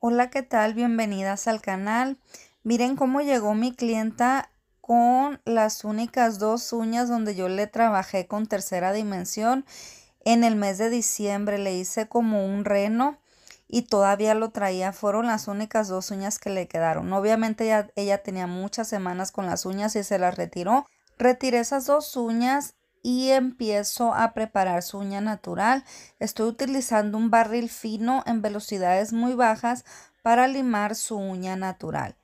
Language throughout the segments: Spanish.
Hola, ¿qué tal? Bienvenidas al canal. Miren cómo llegó mi clienta con las únicas dos uñas donde yo le trabajé con tercera dimensión. En el mes de diciembre le hice como un reno y todavía lo traía. Fueron las únicas dos uñas que le quedaron. Obviamente ella, ella tenía muchas semanas con las uñas y se las retiró. Retiré esas dos uñas y empiezo a preparar su uña natural. Estoy utilizando un barril fino en velocidades muy bajas para limar su uña natural.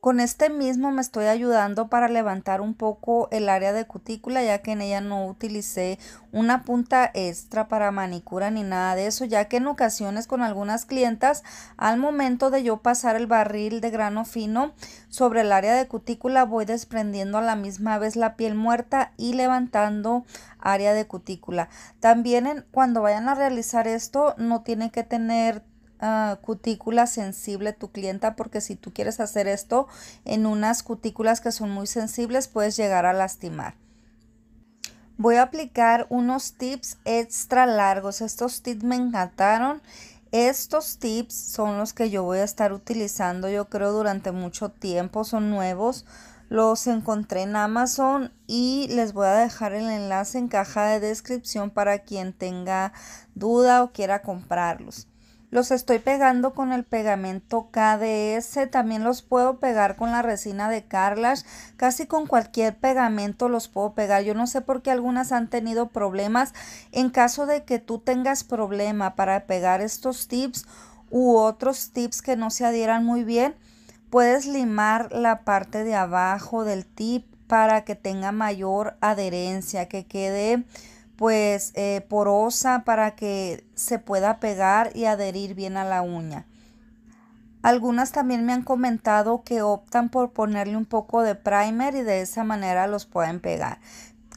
Con este mismo me estoy ayudando para levantar un poco el área de cutícula ya que en ella no utilicé una punta extra para manicura ni nada de eso ya que en ocasiones con algunas clientas al momento de yo pasar el barril de grano fino sobre el área de cutícula voy desprendiendo a la misma vez la piel muerta y levantando área de cutícula. También cuando vayan a realizar esto no tienen que tener Ah, cutícula sensible tu clienta porque si tú quieres hacer esto en unas cutículas que son muy sensibles puedes llegar a lastimar. Voy a aplicar unos tips extra largos. Estos tips me encantaron. Estos tips son los que yo voy a estar utilizando yo creo durante mucho tiempo. Son nuevos. Los encontré en Amazon y les voy a dejar el enlace en caja de descripción para quien tenga duda o quiera comprarlos. Los estoy pegando con el pegamento KDS, también los puedo pegar con la resina de Carlash, casi con cualquier pegamento los puedo pegar. Yo no sé por qué algunas han tenido problemas. En caso de que tú tengas problema para pegar estos tips u otros tips que no se adhieran muy bien, puedes limar la parte de abajo del tip para que tenga mayor adherencia, que quede pues eh, porosa para que se pueda pegar y adherir bien a la uña. Algunas también me han comentado que optan por ponerle un poco de primer y de esa manera los pueden pegar.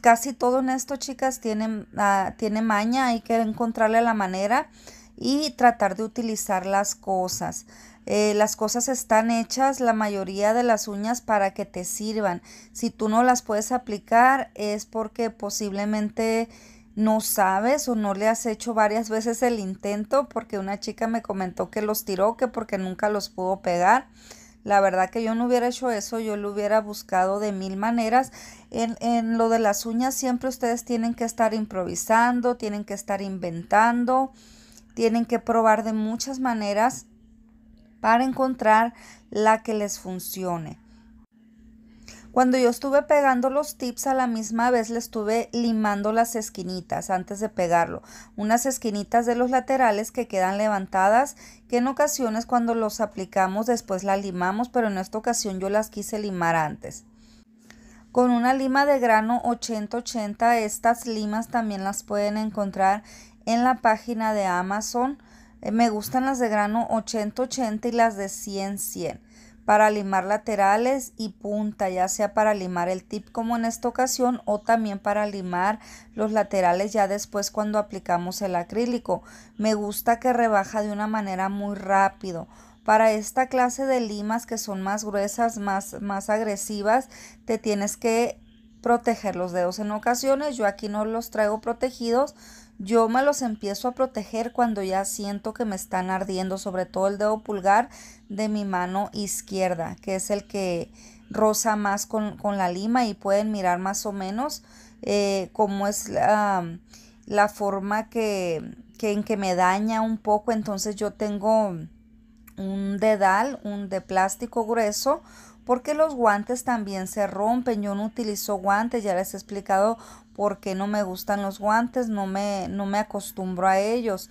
Casi todo en esto, chicas, tiene, ah, tiene maña, hay que encontrarle la manera y tratar de utilizar las cosas. Eh, las cosas están hechas, la mayoría de las uñas, para que te sirvan. Si tú no las puedes aplicar es porque posiblemente no sabes o no le has hecho varias veces el intento porque una chica me comentó que los tiró, que porque nunca los pudo pegar. La verdad que yo no hubiera hecho eso, yo lo hubiera buscado de mil maneras. En, lo de las uñas siempre ustedes tienen que estar improvisando, tienen que estar inventando, tienen que probar de muchas maneras para encontrar la que les funcione. Cuando yo estuve pegando los tips a la misma vez le estuve limando las esquinitas antes de pegarlo, unas esquinitas de los laterales que quedan levantadas, que en ocasiones cuando los aplicamos después las limamos, pero en esta ocasión yo las quise limar antes. Con una lima de grano 8080, estas limas también las pueden encontrar en la página de Amazon. Eh, me gustan las de grano 8080 y las de 100 100 para limar laterales y punta, ya sea para limar el tip como en esta ocasión o también para limar los laterales ya después cuando aplicamos el acrílico. Me gusta que rebaja de una manera muy rápido. Para esta clase de limas que son más gruesas, más, más agresivas, te tienes que proteger los dedos en ocasiones. Yo aquí no los traigo protegidos yo me los empiezo a proteger cuando ya siento que me están ardiendo, sobre todo el dedo pulgar de mi mano izquierda, que es el que roza más con, la lima y pueden mirar más o menos eh, cómo es la, la forma que, que, en que me daña un poco. Entonces yo tengo un dedal, un de plástico grueso, porque los guantes también se rompen. Yo no utilizo guantes, ya les he explicado porque no me gustan los guantes, no me, no me acostumbro a ellos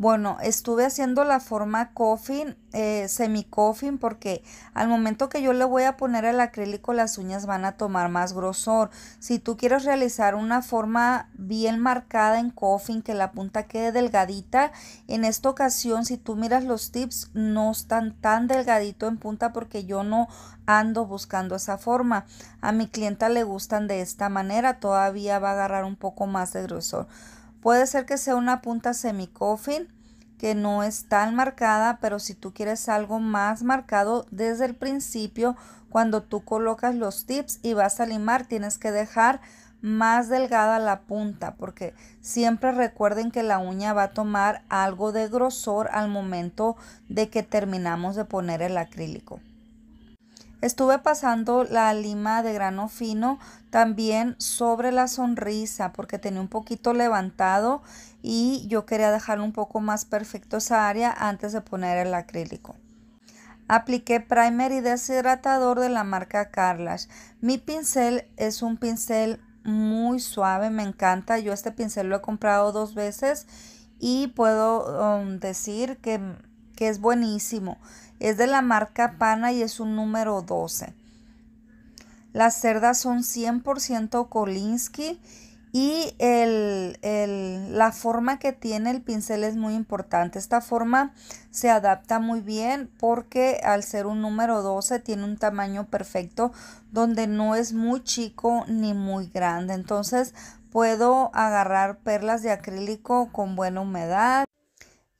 bueno, estuve haciendo la forma coffin, eh, semi-coffin, porque al momento que yo le voy a poner el acrílico, las uñas van a tomar más grosor. Si tú quieres realizar una forma bien marcada en coffin, que la punta quede delgadita, en esta ocasión, si tú miras los tips, no están tan delgadito en punta porque yo no ando buscando esa forma. A mi clienta le gustan de esta manera, todavía va a agarrar un poco más de grosor. Puede ser que sea una punta semicoffin que no es tan marcada, pero si tú quieres algo más marcado desde el principio, cuando tú colocas los tips y vas a limar, tienes que dejar más delgada la punta, porque siempre recuerden que la uña va a tomar algo de grosor al momento de que terminamos de poner el acrílico. Estuve pasando la lima de grano fino también sobre la sonrisa porque tenía un poquito levantado y yo quería dejar un poco más perfecto esa área antes de poner el acrílico. Apliqué primer y deshidratador de la marca Carlash. Mi pincel es un pincel muy suave, me encanta. Yo este pincel lo he comprado dos veces y puedo um, decir que que es buenísimo. Es de la marca Pana y es un número 12. Las cerdas son 100% Kolinsky y la forma que tiene el pincel es muy importante. Esta forma se adapta muy bien porque al ser un número 12 tiene un tamaño perfecto donde no es muy chico ni muy grande. Entonces puedo agarrar perlas de acrílico con buena humedad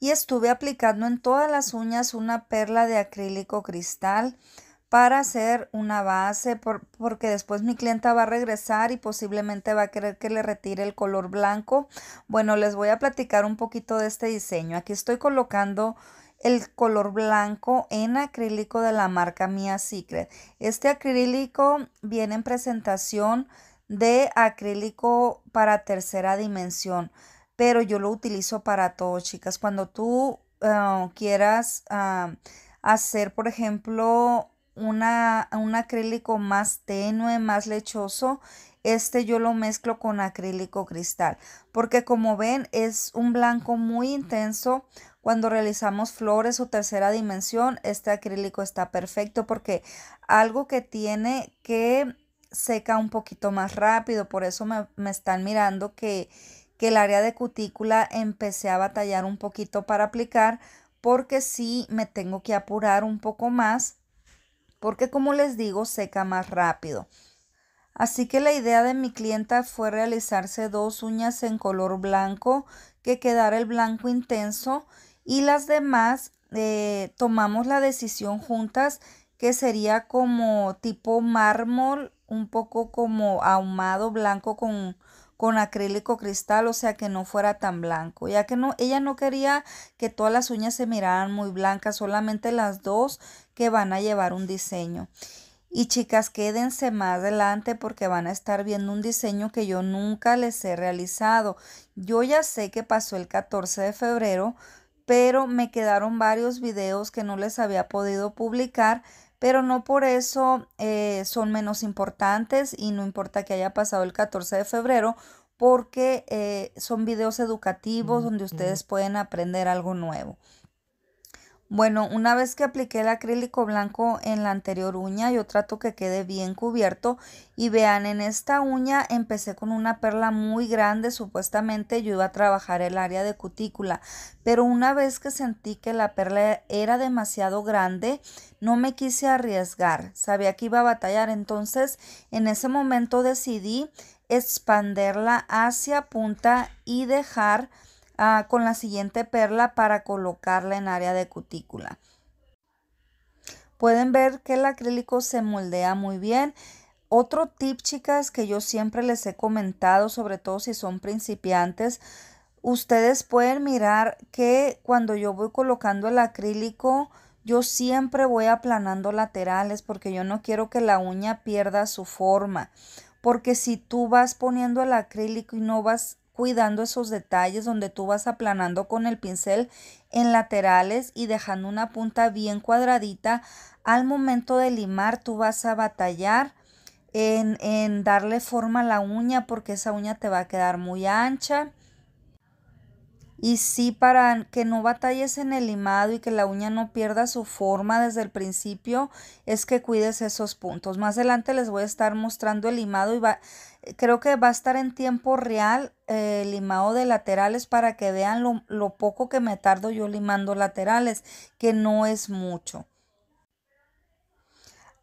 y estuve aplicando en todas las uñas una perla de acrílico cristal para hacer una base porque después mi clienta va a regresar y posiblemente va a querer que le retire el color blanco. Bueno, les voy a platicar un poquito de este diseño. Aquí estoy colocando el color blanco en acrílico de la marca Mia Secret. Este acrílico viene en presentación de acrílico para tercera dimensión pero yo lo utilizo para todo, chicas. Cuando tú ah, quieras ah, hacer, por ejemplo, una, un acrílico más tenue, más lechoso, este yo lo mezclo con acrílico cristal, porque como ven es un blanco muy intenso. Cuando realizamos flores o tercera dimensión, este acrílico está perfecto porque algo que tiene que seca un poquito más rápido, por eso me están mirando que que el área de cutícula empecé a batallar un poquito para aplicar porque sí me tengo que apurar un poco más porque como les digo seca más rápido. Así que la idea de mi clienta fue realizarse dos uñas en color blanco que quedara el blanco intenso y las demás eh, tomamos la decisión juntas que sería como tipo mármol, un poco como ahumado blanco con con acrílico cristal, o sea que no fuera tan blanco, ya que no, ella no quería que todas las uñas se miraran muy blancas, solamente las dos que van a llevar un diseño. Y chicas, quédense más adelante porque van a estar viendo un diseño que yo nunca les he realizado. Yo ya sé que pasó el 14 de febrero, pero me quedaron varios videos que no les había podido publicar pero no por eso eh, son menos importantes y no importa que haya pasado el 14 de febrero, porque eh, son videos educativos donde ustedes pueden aprender algo nuevo. Bueno, una vez que apliqué el acrílico blanco en la anterior uña, yo trato que quede bien cubierto y vean, en esta uña empecé con una perla muy grande, supuestamente yo iba a trabajar el área de cutícula, pero una vez que sentí que la perla era demasiado grande, no me quise arriesgar, sabía que iba a batallar, entonces en ese momento decidí expanderla hacia punta y dejar Ah, con la siguiente perla para colocarla en área de cutícula. Pueden ver que el acrílico se moldea muy bien. Otro tip, chicas, que yo siempre les he comentado, sobre todo si son principiantes, ustedes pueden mirar que cuando yo voy colocando el acrílico, yo siempre voy aplanando laterales porque yo no quiero que la uña pierda su forma. Porque si tú vas poniendo el acrílico y no vas cuidando esos detalles donde tú vas aplanando con el pincel en laterales y dejando una punta bien cuadradita. Al momento de limar tú vas a batallar en, darle forma a la uña porque esa uña te va a quedar muy ancha y sí, para que no batalles en el limado y que la uña no pierda su forma desde el principio, es que cuides esos puntos. Más adelante les voy a estar mostrando el limado y va, creo que va a estar en tiempo real eh, el limado de laterales para que vean lo poco que me tardo yo limando laterales, que no es mucho.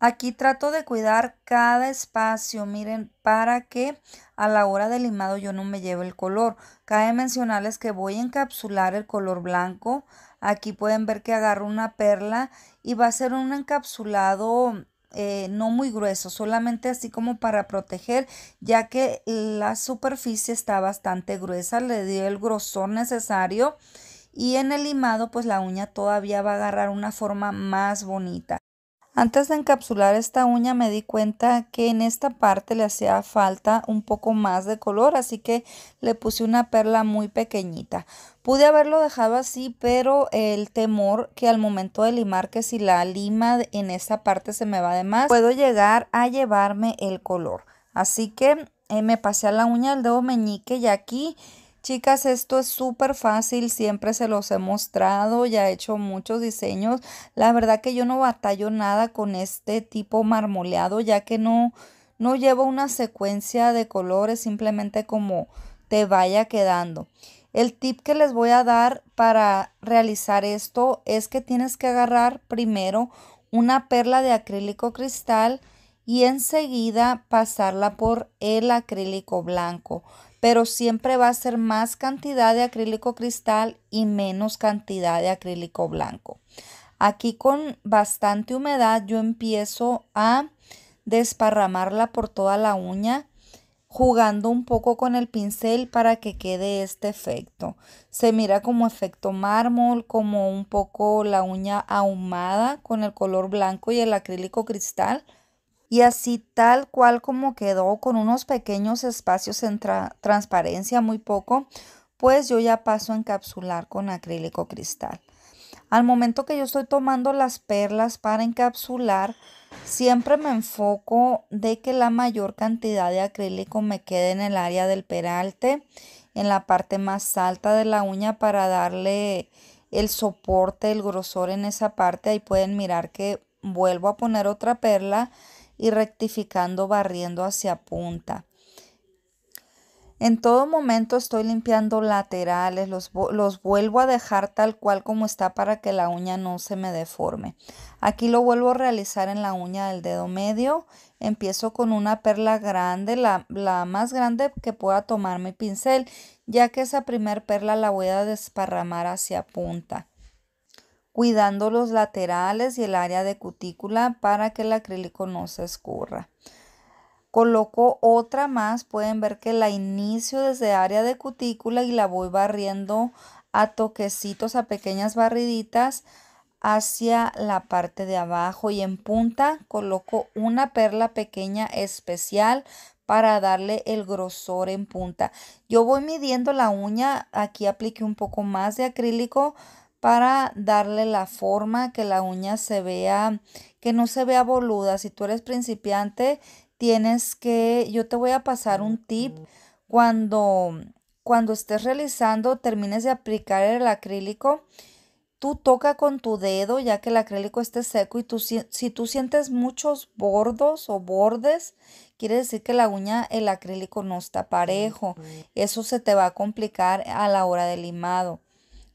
Aquí trato de cuidar cada espacio, miren, para que a la hora del limado yo no me lleve el color. Cabe mencionarles que voy a encapsular el color blanco. Aquí pueden ver que agarro una perla y va a ser un encapsulado eh, no muy grueso, solamente así como para proteger, ya que la superficie está bastante gruesa, le dio el grosor necesario y en el limado pues la uña todavía va a agarrar una forma más bonita. Antes de encapsular esta uña me di cuenta que en esta parte le hacía falta un poco más de color, así que le puse una perla muy pequeñita. Pude haberlo dejado así, pero el temor que al momento de limar, que si la lima en esta parte se me va de más, puedo llegar a llevarme el color. Así que eh, me pasé a la uña del dedo meñique y aquí Chicas, esto es súper fácil, siempre se los he mostrado, ya he hecho muchos diseños. La verdad que yo no batallo nada con este tipo marmoleado, ya que no, no llevo una secuencia de colores, simplemente como te vaya quedando. El tip que les voy a dar para realizar esto es que tienes que agarrar primero una perla de acrílico cristal y enseguida pasarla por el acrílico blanco pero siempre va a ser más cantidad de acrílico cristal y menos cantidad de acrílico blanco. Aquí con bastante humedad yo empiezo a desparramarla por toda la uña jugando un poco con el pincel para que quede este efecto. Se mira como efecto mármol, como un poco la uña ahumada con el color blanco y el acrílico cristal y así tal cual como quedó con unos pequeños espacios en transparencia, muy poco, pues yo ya paso a encapsular con acrílico cristal. Al momento que yo estoy tomando las perlas para encapsular, siempre me enfoco de que la mayor cantidad de acrílico me quede en el área del peralte, en la parte más alta de la uña para darle el soporte, el grosor en esa parte. Ahí pueden mirar que vuelvo a poner otra perla y rectificando, barriendo hacia punta. En todo momento estoy limpiando laterales, los, los, vuelvo a dejar tal cual como está para que la uña no se me deforme. Aquí lo vuelvo a realizar en la uña del dedo medio. Empiezo con una perla grande, la, la más grande que pueda tomar mi pincel, ya que esa primer perla la voy a desparramar hacia punta cuidando los laterales y el área de cutícula para que el acrílico no se escurra. Coloco otra más, pueden ver que la inicio desde área de cutícula y la voy barriendo a toquecitos, a pequeñas barriditas hacia la parte de abajo y en punta coloco una perla pequeña especial para darle el grosor en punta. Yo voy midiendo la uña, aquí apliqué un poco más de acrílico para darle la forma, que la uña se vea, que no se vea boluda. Si tú eres principiante, tienes que, yo te voy a pasar un tip cuando, cuando estés realizando, termines de aplicar el acrílico. Tú toca con tu dedo ya que el acrílico esté seco y tú, si, si tú sientes muchos bordos o bordes, quiere decir que la uña, el acrílico no está parejo. Eso se te va a complicar a la hora del limado.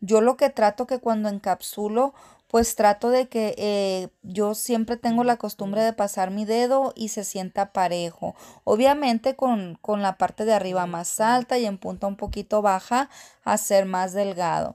Yo lo que trato que cuando encapsulo, pues trato de que eh, yo siempre tengo la costumbre de pasar mi dedo y se sienta parejo. Obviamente con, con la parte de arriba más alta y en punta un poquito baja, a ser más delgado.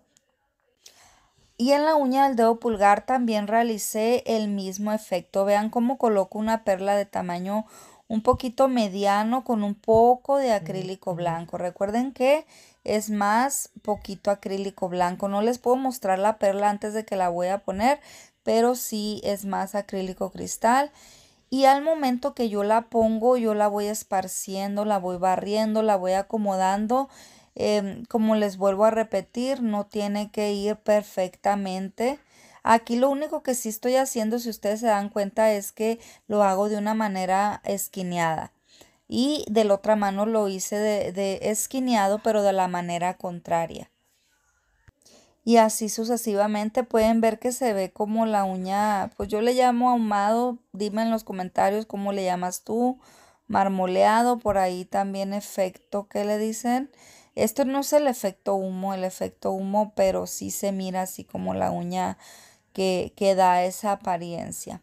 Y en la uña del dedo pulgar también realicé el mismo efecto. Vean cómo coloco una perla de tamaño un poquito mediano con un poco de acrílico blanco. Recuerden que es más poquito acrílico blanco. No les puedo mostrar la perla antes de que la voy a poner, pero sí es más acrílico cristal. Y al momento que yo la pongo, yo la voy esparciendo, la voy barriendo, la voy acomodando. Em, como les vuelvo a repetir, no tiene que ir perfectamente. Aquí lo único que sí estoy haciendo, si ustedes se dan cuenta, es que lo hago de una manera esquineada y de la otra mano lo hice de, esquineado pero de la manera contraria. Y así sucesivamente pueden ver que se ve como la uña, pues yo le llamo ahumado, dime en los comentarios cómo le llamas tú, marmoleado, por ahí también efecto que le dicen. Esto no es el efecto humo, el efecto humo, pero sí se mira así como la uña que, que da esa apariencia.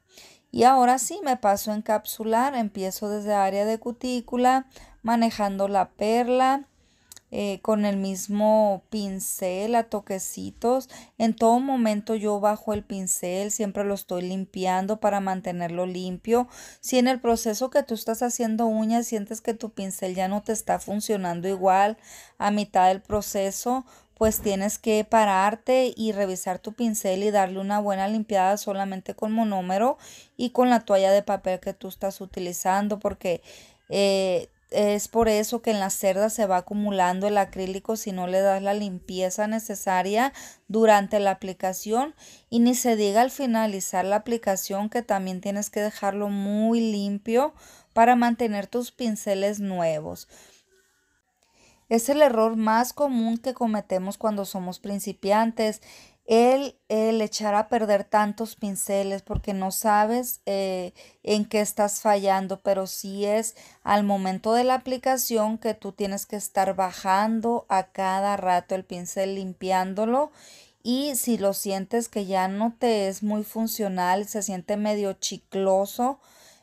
Y ahora sí me paso a encapsular, empiezo desde área de cutícula, manejando la perla eh, con el mismo pincel a toquecitos. En todo momento yo bajo el pincel, siempre lo estoy limpiando para mantenerlo limpio. Si en el proceso que tú estás haciendo uñas sientes que tu pincel ya no te está funcionando igual a mitad del proceso, pues tienes que pararte y revisar tu pincel y darle una buena limpiada solamente con monómero y con la toalla de papel que tú estás utilizando porque eh, es por eso que en la cerda se va acumulando el acrílico si no le das la limpieza necesaria durante la aplicación y ni se diga al finalizar la aplicación que también tienes que dejarlo muy limpio para mantener tus pinceles nuevos. Es el error más común que cometemos cuando somos principiantes. El, echar a perder tantos pinceles porque no sabes eh, en qué estás fallando, pero sí es al momento de la aplicación que tú tienes que estar bajando a cada rato el pincel, limpiándolo y si lo sientes que ya no te es muy funcional, se siente medio chicloso,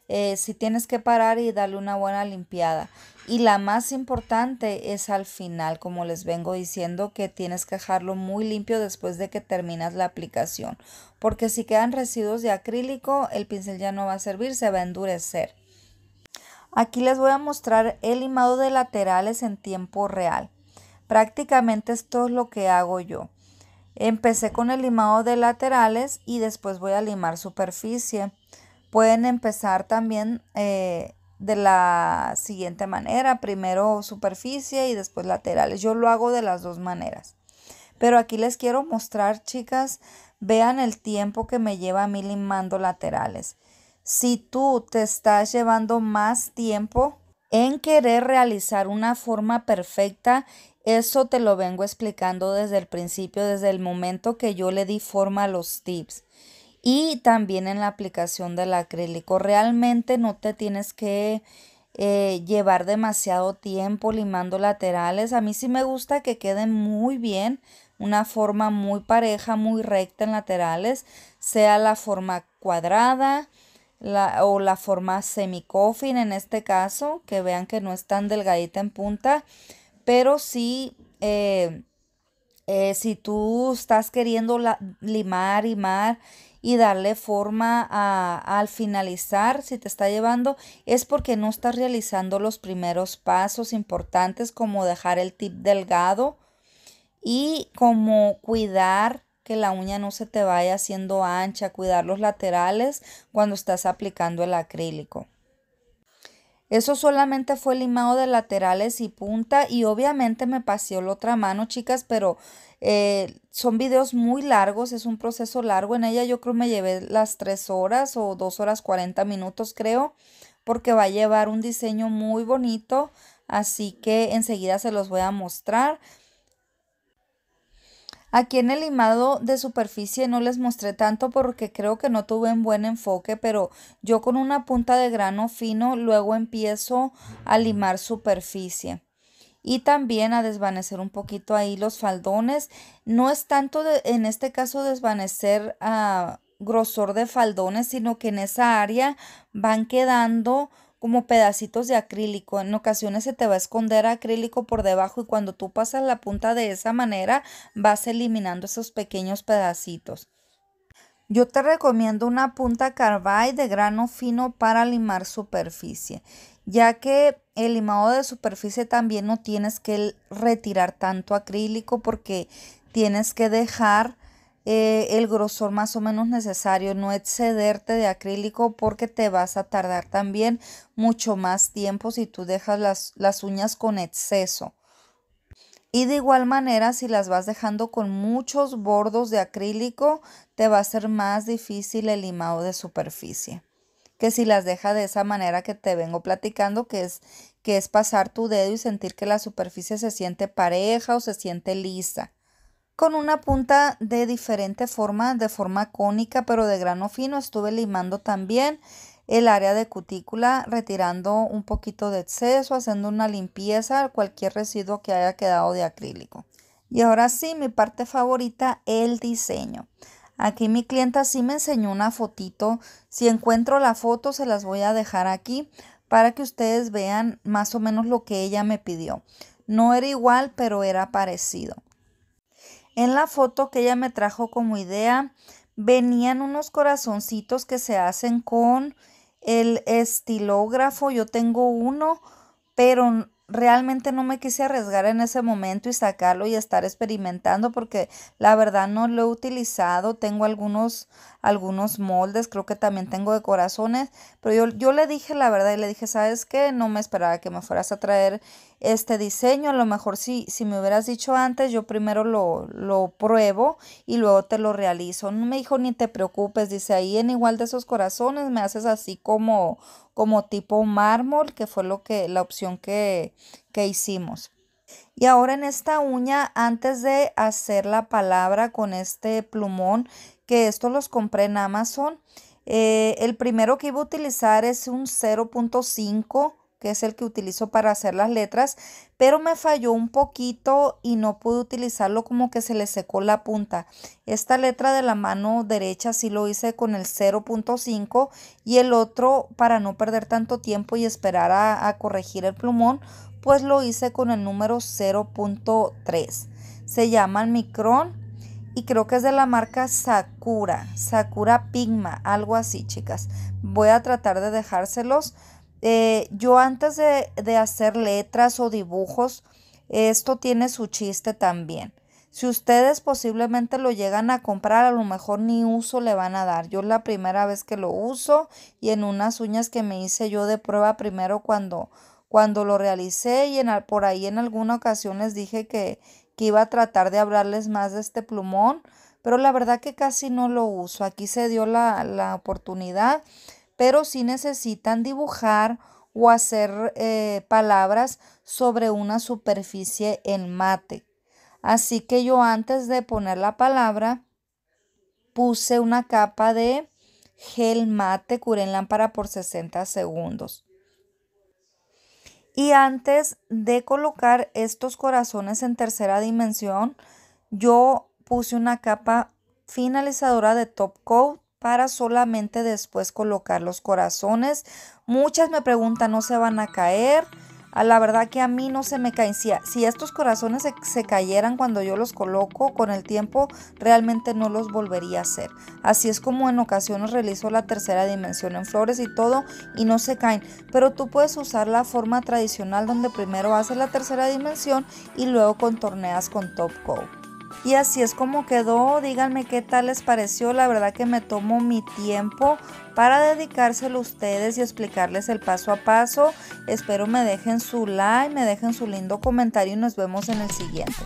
eh, si tienes que parar y darle una buena limpiada. Y la más importante es al final, como les vengo diciendo, que tienes que dejarlo muy limpio después de que terminas la aplicación, porque si quedan residuos de acrílico, el pincel ya no va a servir, se va a endurecer. Aquí les voy a mostrar el limado de laterales en tiempo real. Prácticamente esto es lo que hago yo. Empecé con el limado de laterales y después voy a limar superficie. Pueden empezar también eh, de la siguiente manera, primero superficie y después laterales. Yo lo hago de las dos maneras. Pero aquí les quiero mostrar, chicas, vean el tiempo que me lleva a mí limando laterales. Si tú te estás llevando más tiempo en querer realizar una forma perfecta, eso te lo vengo explicando desde el principio, desde el momento que yo le di forma a los tips y también en la aplicación del acrílico. Realmente no te tienes que eh, llevar demasiado tiempo limando laterales. A mí sí me gusta que queden muy bien, una forma muy pareja, muy recta en laterales, sea la forma cuadrada o la forma semicoffin en este caso, que vean que no es tan delgadita en punta, pero sí... Eh, eh, si tú estás queriendo la, limar, mar y darle forma al finalizar, si te está llevando, es porque no estás realizando los primeros pasos importantes como dejar el tip delgado y como cuidar que la uña no se te vaya haciendo ancha, cuidar los laterales cuando estás aplicando el acrílico. Eso solamente fue limado de laterales y punta y obviamente me paseó la otra mano, chicas, pero eh, son videos muy largos, es un proceso largo. En ella yo creo me llevé las 3 horas o 2 horas 40 minutos, creo, porque va a llevar un diseño muy bonito. Así que enseguida se los voy a mostrar. Aquí en el limado de superficie no les mostré tanto porque creo que no tuve un buen enfoque, pero yo con una punta de grano fino luego empiezo a limar superficie y también a desvanecer un poquito ahí los faldones. No es tanto en este caso desvanecer a ah, grosor de faldones, sino que en esa área van quedando como pedacitos de acrílico. En ocasiones se te va a esconder acrílico por debajo y cuando tú pasas la punta de esa manera vas eliminando esos pequeños pedacitos. Yo te recomiendo una punta carbide de grano fino para limar superficie, ya que el limado de superficie también no tienes que retirar tanto acrílico porque tienes que dejar eh, el grosor más o menos necesario, no excederte de acrílico porque te vas a tardar también mucho más tiempo si tú dejas las, uñas con exceso. Y de igual manera, si las vas dejando con muchos bordos de acrílico, te va a ser más difícil el limado de superficie. Que si las deja de esa manera que te vengo platicando, que es, que es pasar tu dedo y sentir que la superficie se siente pareja o se siente lisa con una punta de diferente forma, de forma cónica, pero de grano fino. Estuve limando también el área de cutícula, retirando un poquito de exceso, haciendo una limpieza, cualquier residuo que haya quedado de acrílico. Y ahora sí, mi parte favorita, el diseño. Aquí mi clienta sí me enseñó una fotito. Si encuentro la foto, se las voy a dejar aquí para que ustedes vean más o menos lo que ella me pidió. No era igual, pero era parecido. En la foto que ella me trajo como idea, venían unos corazoncitos que se hacen con el estilógrafo. Yo tengo uno, pero realmente no me quise arriesgar en ese momento y sacarlo y estar experimentando porque la verdad no lo he utilizado. Tengo algunos, algunos moldes, creo que también tengo de corazones, pero yo, yo le dije la verdad y le dije, ¿sabes qué? No me esperaba que me fueras a traer este diseño, a lo mejor si, si me hubieras dicho antes, yo primero lo, lo pruebo y luego te lo realizo. No me dijo ni te preocupes, dice ahí en igual de esos corazones me haces así como, como tipo mármol, que fue lo que, la opción que, que hicimos. Y ahora en esta uña, antes de hacer la palabra con este plumón, que estos los compré en Amazon, eh, el primero que iba a utilizar es un 0.5 que es el que utilizo para hacer las letras, pero me falló un poquito y no pude utilizarlo como que se le secó la punta. Esta letra de la mano derecha sí lo hice con el 0.5 y el otro para no perder tanto tiempo y esperar a, corregir el plumón, pues lo hice con el número 0.3. Se llama el micrón y creo que es de la marca Sakura, Sakura Pigma, algo así, chicas. Voy a tratar de dejárselos eh, yo antes de, hacer letras o dibujos, esto tiene su chiste también. Si ustedes posiblemente lo llegan a comprar, a lo mejor ni uso le van a dar. Yo la primera vez que lo uso y en unas uñas que me hice yo de prueba primero cuando, cuando lo realicé y en, por ahí en alguna ocasión les dije que, que iba a tratar de hablarles más de este plumón, pero la verdad que casi no lo uso. Aquí se dio la, la oportunidad pero sí necesitan dibujar o hacer eh, palabras sobre una superficie en mate. Así que yo antes de poner la palabra puse una capa de gel mate curé en lámpara por 60 segundos. Y antes de colocar estos corazones en tercera dimensión, yo puse una capa finalizadora de top coat para solamente después colocar los corazones. Muchas me preguntan, ¿no se van a caer? A ah, la verdad que a mí no se me caen. Si, estos corazones se, se, cayeran cuando yo los coloco con el tiempo, realmente no los volvería a hacer. Así es como en ocasiones realizo la tercera dimensión en flores y todo y no se caen. Pero tú puedes usar la forma tradicional donde primero haces la tercera dimensión y luego contorneas con top coat. Y así es como quedó, díganme qué tal les pareció, la verdad que me tomo mi tiempo para dedicárselo a ustedes y explicarles el paso a paso. Espero me dejen su like, me dejen su lindo comentario y nos vemos en el siguiente.